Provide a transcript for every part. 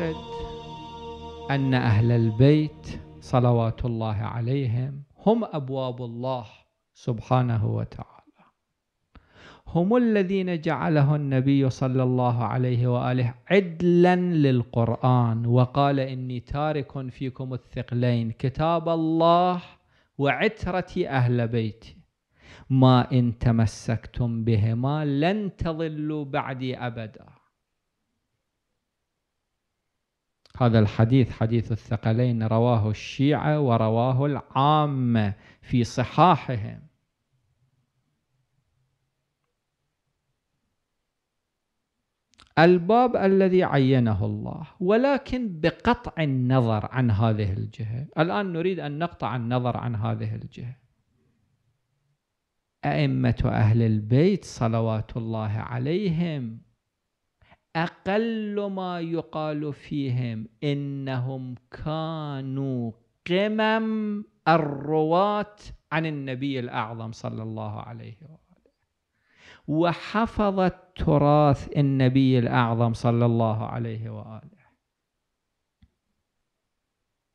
أعتقد أن أهل البيت صلوات الله عليهم هم أبواب الله سبحانه وتعالى هم الذين جعله النبي صلى الله عليه وآله عدلا للقرآن وقال إني تارك فيكم الثقلين كتاب الله وعترة أهل بيتي ما إن تمسكتم بهما لن تضلوا بعدي أبداً هذا الحديث حديث الثقلين رواه الشيعة ورواه العامة في صحاحهم الباب الذي عينه الله ولكن بقطع النظر عن هذه الجهة الآن نريد أن نقطع النظر عن هذه الجهة أئمة أهل البيت صلوات الله عليهم أقل ما يقال فيهم إنهم كانوا قمم الرواة عن النبي الأعظم صلى الله عليه وآله وحفظت تراث النبي الأعظم صلى الله عليه وآله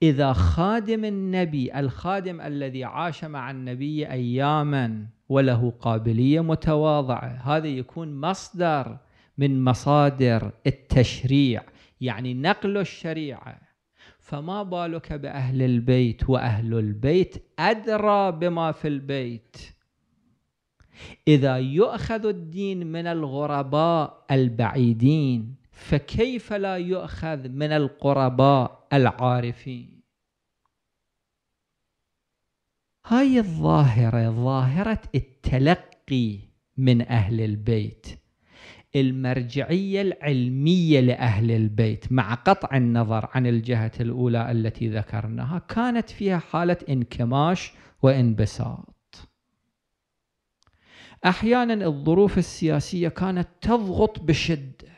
إذا خادم النبي الخادم الذي عاش مع النبي أياما وله قابلية متواضعة هذا يكون مصدر من مصادر التشريع يعني نقل الشريعه فما بالك باهل البيت واهل البيت ادرى بما في البيت اذا يؤخذ الدين من الغرباء البعيدين فكيف لا يؤخذ من القرباء العارفين هاي الظاهره ظاهره التلقي من اهل البيت المرجعية العلمية لأهل البيت مع قطع النظر عن الجهة الأولى التي ذكرناها كانت فيها حالة انكماش وانبساط احيانا الظروف السياسيه كانت تضغط بشده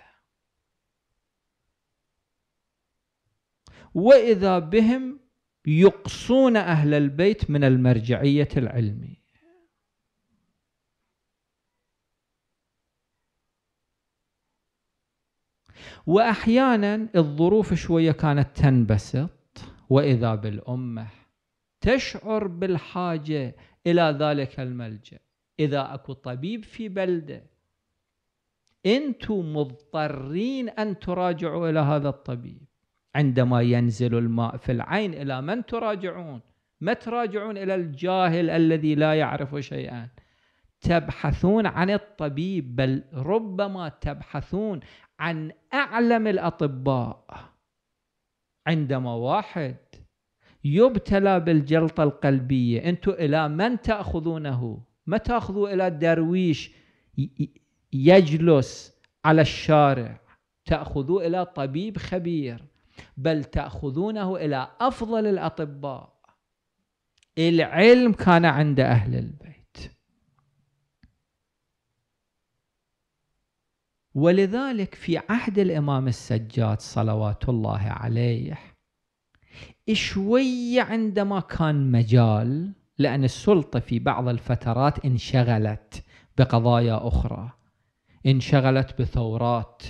واذا بهم يقصون اهل البيت من المرجعيه العلميه واحيانا الظروف شويه كانت تنبسط واذا بالامه تشعر بالحاجه الى ذلك الملجا اذا اكو طبيب في بلده انتم مضطرين ان تراجعوا الى هذا الطبيب عندما ينزل الماء في العين الى من تراجعون ما تراجعون الى الجاهل الذي لا يعرف شيئا تبحثون عن الطبيب بل ربما تبحثون عن اعلم الاطباء عندما واحد يبتلى بالجلطه القلبيه انتم الى من تاخذونه ما تاخذوا الى درويش يجلس على الشارع تاخذوه الى طبيب خبير بل تاخذونه الى افضل الاطباء العلم كان عند اهل البيت ولذلك في عهد الإمام السجاد صلوات الله عليه شوية عندما كان مجال لأن السلطة في بعض الفترات انشغلت بقضايا أخرى انشغلت بثورات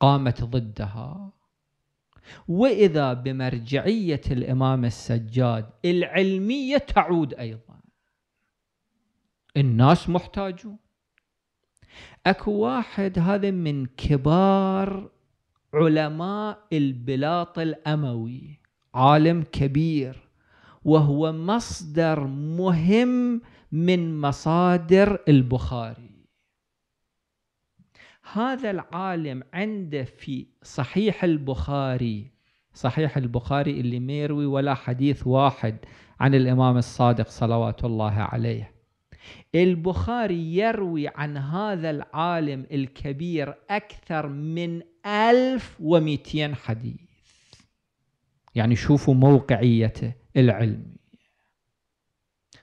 قامت ضدها وإذا بمرجعية الإمام السجاد العلمية تعود أيضا الناس محتاجون اكو واحد هذا من كبار علماء البلاط الاموي عالم كبير وهو مصدر مهم من مصادر البخاري هذا العالم عنده في صحيح البخاري صحيح البخاري اللي ما يروي ولا حديث واحد عن الامام الصادق صلوات الله عليه البخاري يروي عن هذا العالم الكبير أكثر من 1200 حديث يعني شوفوا موقعيته العلمي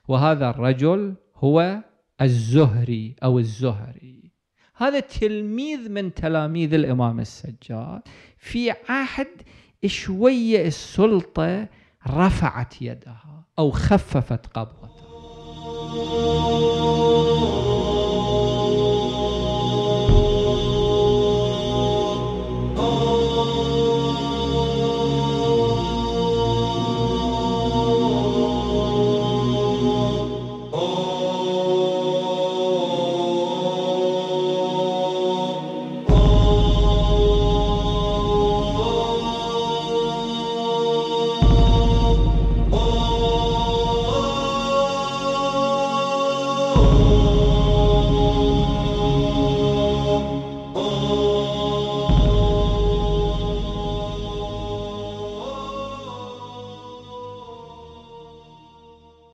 وهذا الرجل هو الزهري أو الزهري هذا تلميذ من تلاميذ الإمام السجاد في عهد شوية السلطة رفعت يدها أو خففت قبضتها Música